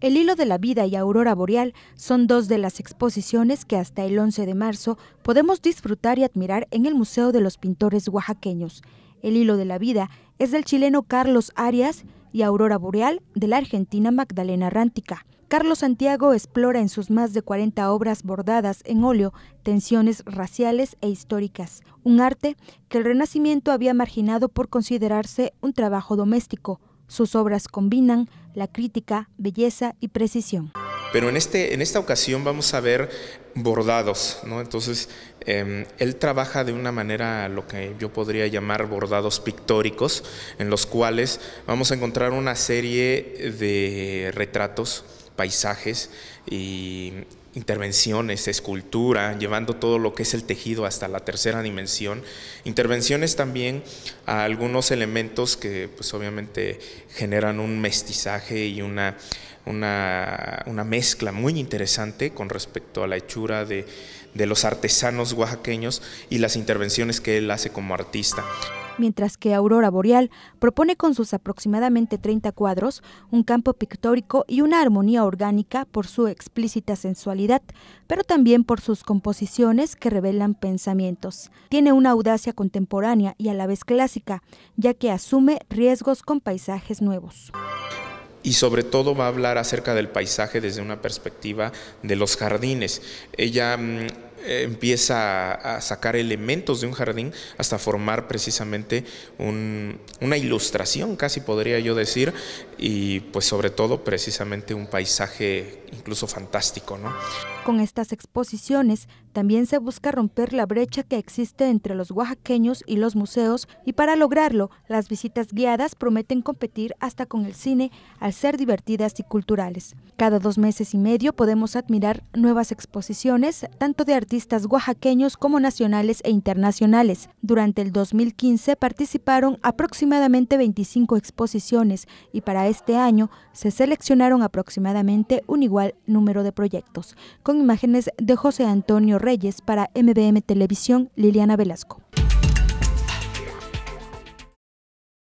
El Hilo de la Vida y Aurora Boreal son dos de las exposiciones que hasta el 11 de marzo podemos disfrutar y admirar en el Museo de los Pintores Oaxaqueños. El Hilo de la Vida es del chileno Carlos Arias y Aurora Boreal de la argentina Magdalena Rántica. Carlos Santiago explora en sus más de 40 obras bordadas en óleo tensiones raciales e históricas, un arte que el Renacimiento había marginado por considerarse un trabajo doméstico. Sus obras combinan la crítica, belleza y precisión. Pero en, este, en esta ocasión vamos a ver bordados, ¿no? Entonces, em, él trabaja de una manera, lo que yo podría llamar bordados pictóricos, en los cuales vamos a encontrar una serie de retratos, paisajes y, intervenciones, escultura, llevando todo lo que es el tejido hasta la tercera dimensión, intervenciones también a algunos elementos que pues obviamente generan un mestizaje y una, una, mezcla muy interesante con respecto a la hechura de, de los artesanos oaxaqueños y las intervenciones que él hace como artista mientras que Aurora Boreal propone con sus aproximadamente 30 cuadros un campo pictórico y una armonía orgánica por su explícita sensualidad, pero también por sus composiciones que revelan pensamientos. Tiene una audacia contemporánea y a la vez clásica, ya que asume riesgos con paisajes nuevos y sobre todo va a hablar acerca del paisaje desde una perspectiva de los jardines. Ella mm, eh, empieza a, sacar elementos de un jardín hasta formar precisamente una ilustración, casi podría yo decir, y pues sobre todo precisamente un paisaje incluso fantástico. ¿no? Con estas exposiciones también se busca romper la brecha que existe entre los oaxaqueños y los museos y para lograrlo las visitas guiadas prometen competir hasta con el cine al ser divertidas y culturales. Cada dos meses y medio podemos admirar nuevas exposiciones, tanto de artistas artistas oaxaqueños como nacionales e internacionales. Durante el 2015 participaron aproximadamente 25 exposiciones y para este año se seleccionaron aproximadamente un igual número de proyectos. Con imágenes de José Antonio Reyes para MBM Televisión, Liliana Velasco.